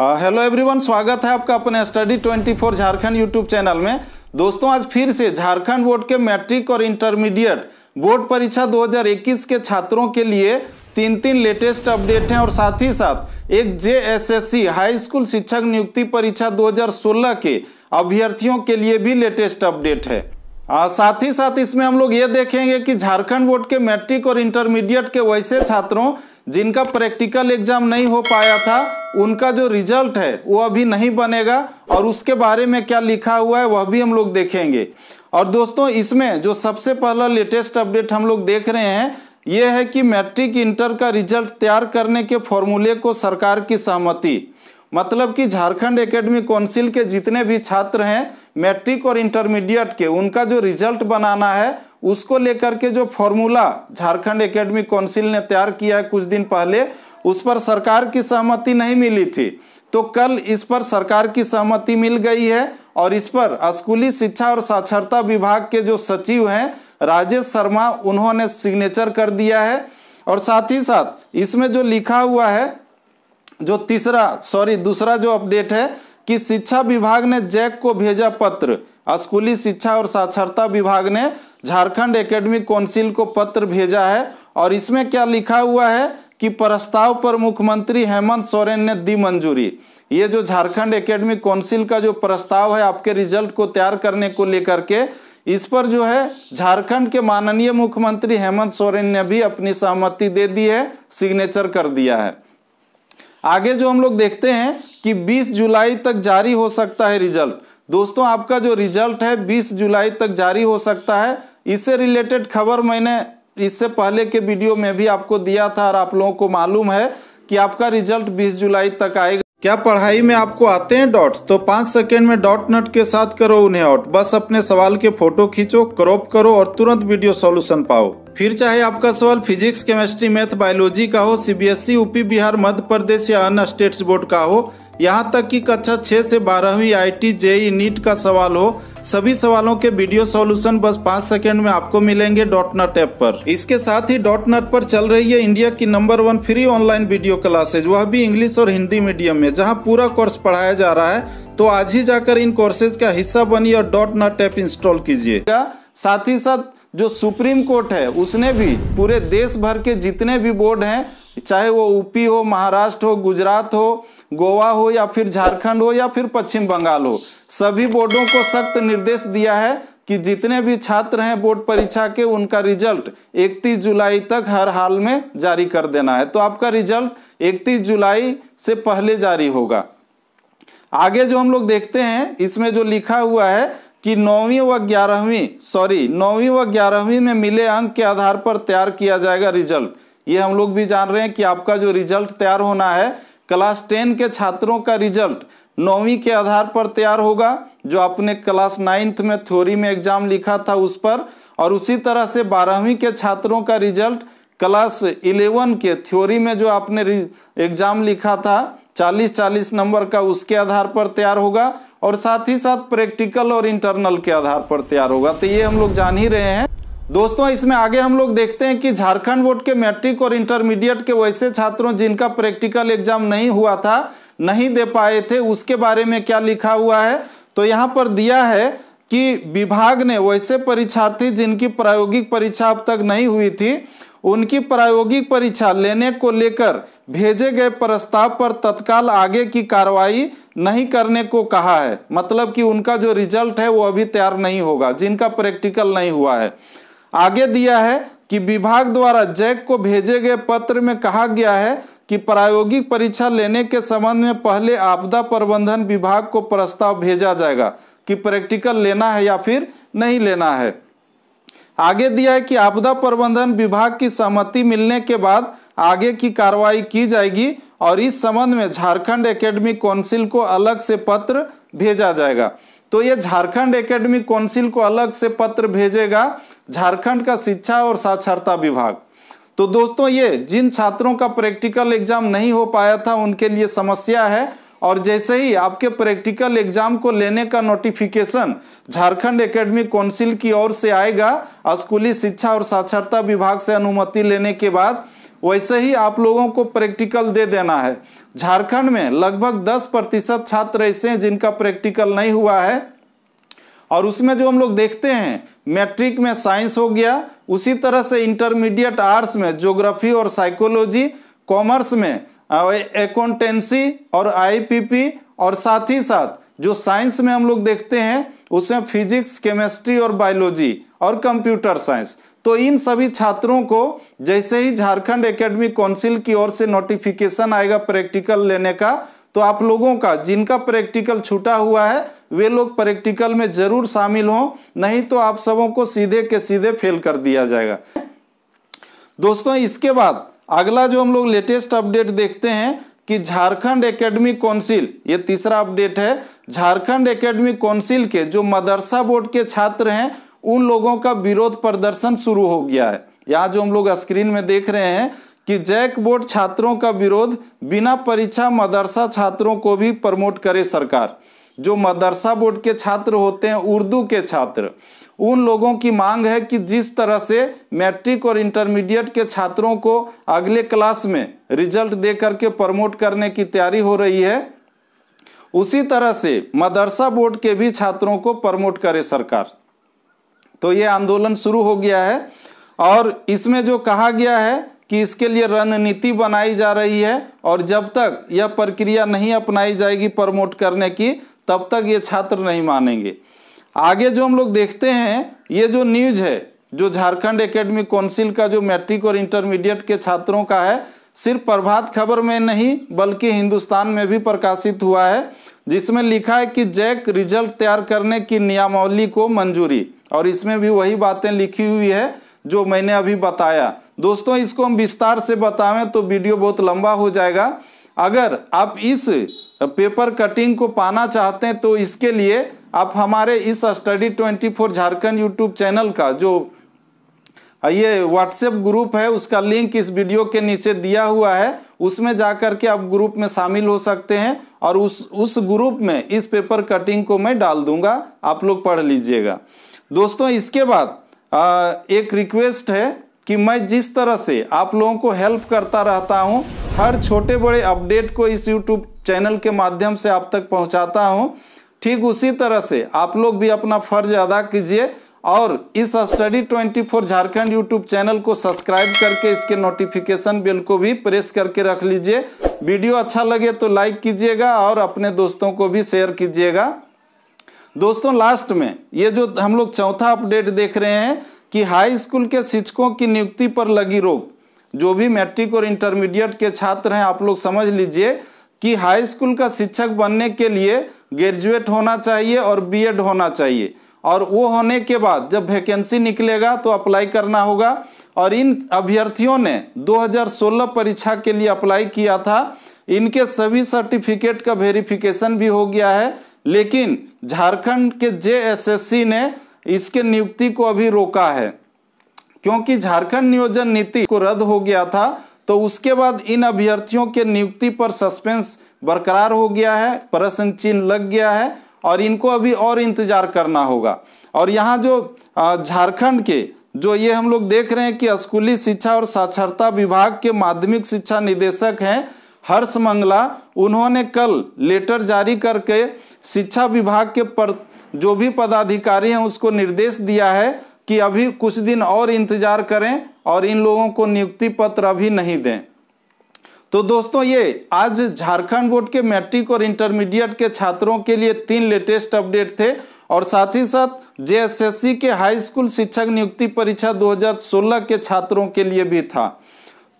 hello everyone स्वागत है आपका अपने स्टडी 24 झारखंड यूट्यूब चैनल में दोस्तों आज फिर से झारखंड बोर्ड के मैट्रिक और इंटरमीडिएट बोर्ड परीक्षा 2021 के छात्रों के लिए तीन तीन लेटेस्ट अपडेट हैं और साथ ही साथ एक जेएसएससी हाई स्कूल शिक्षक नियुक्ति परीक्षा 2016 के अभ्यर्थियों के लिए भी लेटेस्ट अपडेट है आ, साथ ही साथ इसमें हम लोग ये देखेंगे कि झारखंड बोर्ड के मैट्रिक और इंटरमीडिएट के वैसे छात्रों जिनका प्रैक्टिकल एग्जाम नहीं हो पाया था उनका जो रिजल्ट है वो अभी नहीं बनेगा और उसके बारे में क्या लिखा हुआ है वह भी हम लोग देखेंगे और दोस्तों इसमें जो सबसे पहला लेटेस्ट अपडेट हम लोग देख रहे हैं ये है कि मैट्रिक इंटर का रिजल्ट तैयार करने के फॉर्मूले को सरकार की सहमति मतलब कि झारखंड एकेडमी काउंसिल के जितने भी छात्र हैं मैट्रिक और इंटरमीडिएट के उनका जो रिजल्ट बनाना है उसको लेकर के जो फॉर्मूला झारखंड एकेडमी काउंसिल ने तैयार किया है कुछ दिन पहले उस पर सरकार की सहमति नहीं मिली थी तो कल इस पर सरकार की सहमति मिल गई है और इस पर स्कूली शिक्षा और साक्षरता विभाग के जो सचिव हैं राजेश शर्मा उन्होंने सिग्नेचर कर दिया है और साथ ही साथ इसमें जो लिखा हुआ है जो तीसरा सॉरी दूसरा जो अपडेट है कि शिक्षा विभाग ने जैक को भेजा पत्र स्कूली शिक्षा और साक्षरता विभाग ने झारखंड एकेडमिक काउंसिल को पत्र भेजा है और इसमें क्या लिखा हुआ है कि प्रस्ताव पर मुख्यमंत्री हेमंत सोरेन ने दी मंजूरी ये जो झारखंड एकेडमिक काउंसिल का जो प्रस्ताव है आपके रिजल्ट को तैयार करने को लेकर के इस पर जो है झारखंड के माननीय मुख्यमंत्री हेमंत सोरेन ने भी अपनी सहमति दे दी है सिग्नेचर कर दिया है आगे जो हम लोग देखते हैं कि 20 जुलाई तक जारी हो सकता है रिजल्ट दोस्तों आपका जो रिजल्ट है 20 जुलाई तक जारी हो सकता है इससे रिलेटेड खबर मैंने इससे पहले के वीडियो में भी आपको दिया था और आप लोगों को मालूम है कि आपका रिजल्ट 20 जुलाई तक आएगा क्या पढ़ाई में आपको आते हैं डॉट्स तो पांच सेकेंड में डॉट नट के साथ करो उन्हें आउट बस अपने सवाल के फोटो खींचो क्रॉप करो और तुरंत वीडियो सॉल्यूशन पाओ फिर चाहे आपका सवाल फिजिक्स केमिस्ट्री मैथ बायोलॉजी का हो सी यूपी बिहार मध्य प्रदेश या अन्य स्टेट्स बोर्ड का हो यहाँ तक कि कक्षा 6 से 12वीं आई टी जेई नीट का सवाल हो सभी सवालों के वीडियो सॉल्यूशन बस पाँच सेकंड में आपको मिलेंगे डॉट नट ऐप पर इसके साथ ही डॉट नट पर चल रही है इंडिया की number one free online video classes वह भी इंग्लिश और हिंदी मीडियम में जहाँ पूरा कोर्स पढ़ाया जा रहा है तो आज ही जाकर इन कोर्सेज का हिस्सा बनिए और डॉट नट ऐप इंस्टॉल कीजिए साथ ही साथ जो सुप्रीम कोर्ट है उसने भी पूरे देश भर के जितने भी बोर्ड हैं चाहे वो यूपी हो महाराष्ट्र हो गुजरात हो गोवा हो या फिर झारखंड हो या फिर पश्चिम बंगाल हो सभी बोर्डों को सख्त निर्देश दिया है कि जितने भी छात्र हैं बोर्ड परीक्षा के उनका रिजल्ट 31 जुलाई तक हर हाल में जारी कर देना है तो आपका रिजल्ट 31 जुलाई से पहले जारी होगा आगे जो हम लोग देखते हैं इसमें जो लिखा हुआ है कि नौवीं व ग्यारहवीं सॉरी नौवीं व ग्यारहवीं में मिले अंक के आधार पर तैयार किया जाएगा रिजल्ट ये हम लोग भी जान रहे हैं कि आपका जो रिजल्ट तैयार होना है क्लास टेन के छात्रों का रिजल्ट नौवीं के आधार पर तैयार होगा जो आपने क्लास नाइन्थ में थ्योरी में एग्जाम लिखा था उस पर और उसी तरह से बारहवीं के छात्रों का रिजल्ट क्लास इलेवन के थ्योरी में जो आपने एग्जाम लिखा था चालीस चालीस नंबर का उसके आधार पर तैयार होगा और साथ ही साथ प्रैक्टिकल और इंटरनल के आधार पर तैयार होगा तो ये हम लोग जान ही रहे हैं दोस्तों इसमें आगे हम लोग देखते हैं कि झारखंड बोर्ड के मैट्रिक और इंटरमीडिएट के वैसे छात्रों जिनका प्रैक्टिकल एग्जाम नहीं हुआ था नहीं दे पाए थे उसके बारे में क्या लिखा हुआ है तो यहाँ पर दिया है कि विभाग ने वैसे परीक्षार्थी जिनकी प्रायोगिक परीक्षा अब तक नहीं हुई थी उनकी प्रायोगिक परीक्षा लेने को लेकर भेजे गए प्रस्ताव पर तत्काल आगे की कार्रवाई नहीं करने को कहा है मतलब कि उनका जो रिजल्ट है वो अभी तैयार नहीं होगा जिनका प्रैक्टिकल नहीं हुआ है आगे दिया है कि विभाग द्वारा जैक को भेजे गए पत्र में कहा गया है कि प्रायोगिक परीक्षा लेने के संबंध में पहले आपदा प्रबंधन विभाग को प्रस्ताव भेजा जाएगा कि प्रैक्टिकल लेना है या फिर नहीं लेना है आगे दिया है कि आपदा प्रबंधन विभाग की सहमति मिलने के बाद आगे की कार्रवाई की जाएगी और इस संबंध में झारखंड एकेडमी काउंसिल को अलग से पत्र भेजा जाएगा तो ये झारखंड एकेडमिक काउंसिल को अलग से पत्र भेजेगा झारखंड का शिक्षा और साक्षरता विभाग तो दोस्तों ये जिन छात्रों का प्रैक्टिकल एग्जाम नहीं हो पाया था उनके लिए समस्या है और जैसे ही आपके प्रैक्टिकल एग्जाम को लेने का नोटिफिकेशन झारखंड एकेडमिक काउंसिल की ओर से आएगा स्कूली शिक्षा और साक्षरता विभाग से अनुमति लेने के बाद वैसे ही आप लोगों को प्रैक्टिकल दे देना है झारखंड में लगभग 10 प्रतिशत छात्र ऐसे हैं जिनका प्रैक्टिकल नहीं हुआ है और उसमें जो हम लोग देखते हैं मैट्रिक में साइंस हो गया उसी तरह से इंटरमीडिएट आर्ट्स में ज्योग्राफी और साइकोलॉजी कॉमर्स में अकाउंटेंसी और आईपीपी और साथ ही साथ जो साइंस में हम लोग देखते हैं उसमें फिजिक्स केमिस्ट्री और बायोलॉजी और कंप्यूटर साइंस तो इन सभी छात्रों को जैसे ही झारखंड एकेडमी काउंसिल की ओर से नोटिफिकेशन आएगा प्रैक्टिकल लेने का तो आप लोगों का जिनका प्रैक्टिकल छूटा हुआ है वे लोग प्रैक्टिकल में जरूर शामिल हों नहीं तो आप सबों को सीधे के सीधे फेल कर दिया जाएगा दोस्तों इसके बाद अगला जो हम लोग लेटेस्ट अपडेट देखते हैं कि झारखंड एकेडमी काउंसिल ये तीसरा अपडेट है झारखंड एकेडमी काउंसिल के जो मदरसा बोर्ड के छात्र हैं उन लोगों का विरोध प्रदर्शन शुरू हो गया है यहाँ जो हम लोग स्क्रीन में देख रहे हैं कि जैक बोर्ड छात्रों का विरोध बिना परीक्षा मदरसा छात्रों को भी प्रमोट करे सरकार जो मदरसा बोर्ड के छात्र होते हैं उर्दू के छात्र उन लोगों की मांग है कि जिस तरह से मैट्रिक और इंटरमीडिएट के छात्रों को अगले क्लास में रिजल्ट दे करके प्रमोट करने की तैयारी हो रही है उसी तरह से मदरसा बोर्ड के भी छात्रों को प्रमोट करे सरकार तो ये आंदोलन शुरू हो गया है और इसमें जो कहा गया है कि इसके लिए रणनीति बनाई जा रही है और जब तक यह प्रक्रिया नहीं अपनाई जाएगी प्रमोट करने की तब तक ये छात्र नहीं मानेंगे आगे जो हम लोग देखते हैं ये जो न्यूज है जो झारखंड एकेडमी काउंसिल का जो मैट्रिक और इंटरमीडिएट के छात्रों का है सिर्फ प्रभात खबर में नहीं बल्कि हिंदुस्तान में भी प्रकाशित हुआ है जिसमें लिखा है कि जैक रिजल्ट तैयार करने की नियमावली को मंजूरी और इसमें भी वही बातें लिखी हुई है जो मैंने अभी बताया दोस्तों इसको हम विस्तार से बतावें तो वीडियो बहुत लंबा हो जाएगा अगर आप इस पेपर कटिंग को पाना चाहते हैं तो इसके लिए आप हमारे इस स्टडी 24 झारखंड यूट्यूब चैनल का जो ये व्हाट्सएप ग्रुप है उसका लिंक इस वीडियो के नीचे दिया हुआ है उसमें जा कर के आप ग्रुप में शामिल हो सकते हैं और उस उस ग्रुप में इस पेपर कटिंग को मैं डाल दूंगा आप लोग पढ़ लीजिएगा दोस्तों इसके बाद आ, एक रिक्वेस्ट है कि मैं जिस तरह से आप लोगों को हेल्प करता रहता हूँ हर छोटे बड़े अपडेट को इस यूट्यूब चैनल के माध्यम से आप तक पहुँचाता हूँ ठीक उसी तरह से आप लोग भी अपना फर्ज अदा कीजिए और इस स्टडी 24 झारखंड यूट्यूब चैनल को सब्सक्राइब करके इसके नोटिफिकेशन बिल को भी प्रेस करके रख लीजिए वीडियो अच्छा लगे तो लाइक कीजिएगा और अपने दोस्तों को भी शेयर कीजिएगा दोस्तों लास्ट में ये जो हम लोग चौथा अपडेट देख रहे हैं कि हाई स्कूल के शिक्षकों की नियुक्ति पर लगी रोक जो भी मैट्रिक और इंटरमीडिएट के छात्र हैं आप लोग समझ लीजिए कि हाई स्कूल का शिक्षक बनने के लिए ग्रेजुएट होना चाहिए और बीएड होना चाहिए और वो होने के बाद जब वैकेंसी निकलेगा तो अप्लाई करना होगा और इन अभ्यर्थियों ने 2016 परीक्षा के लिए अप्लाई किया था इनके सभी सर्टिफिकेट का वेरिफिकेशन भी हो गया है लेकिन झारखंड के जे ने इसके नियुक्ति को अभी रोका है क्योंकि झारखंड नियोजन नीति को रद्द हो गया था तो उसके बाद इन अभ्यर्थियों के नियुक्ति पर सस्पेंस बरकरार हो गया है प्रश्न चिन्ह लग गया है और इनको अभी और इंतजार करना होगा और यहाँ जो झारखंड के जो ये हम लोग देख रहे हैं कि स्कूली शिक्षा और साक्षरता विभाग के माध्यमिक शिक्षा निदेशक हैं हर्ष मंगला उन्होंने कल लेटर जारी करके शिक्षा विभाग के पर जो भी पदाधिकारी हैं उसको निर्देश दिया है कि अभी कुछ दिन और इंतजार करें और इन लोगों को नियुक्ति पत्र अभी नहीं दें तो दोस्तों ये आज झारखंड बोर्ड के मैट्रिक और इंटरमीडिएट के छात्रों के लिए तीन लेटेस्ट अपडेट थे और साथ ही साथ जे के हाई स्कूल शिक्षक नियुक्ति परीक्षा 2016 के छात्रों के लिए भी था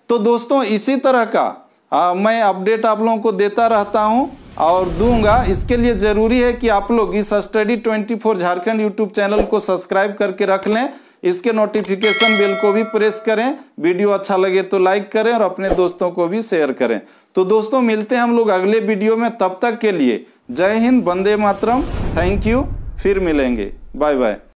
तो दोस्तों इसी तरह का आ, मैं अपडेट आप लोगों को देता रहता हूं और दूंगा इसके लिए ज़रूरी है कि आप लोग इस स्टडी 24 झारखंड यूट्यूब चैनल को सब्सक्राइब करके रख लें इसके नोटिफिकेशन बेल को भी प्रेस करें वीडियो अच्छा लगे तो लाइक करें और अपने दोस्तों को भी शेयर करें तो दोस्तों मिलते हैं हम लोग अगले वीडियो में तब तक के लिए जय हिंद वंदे मातरम थैंक यू फिर मिलेंगे बाय बाय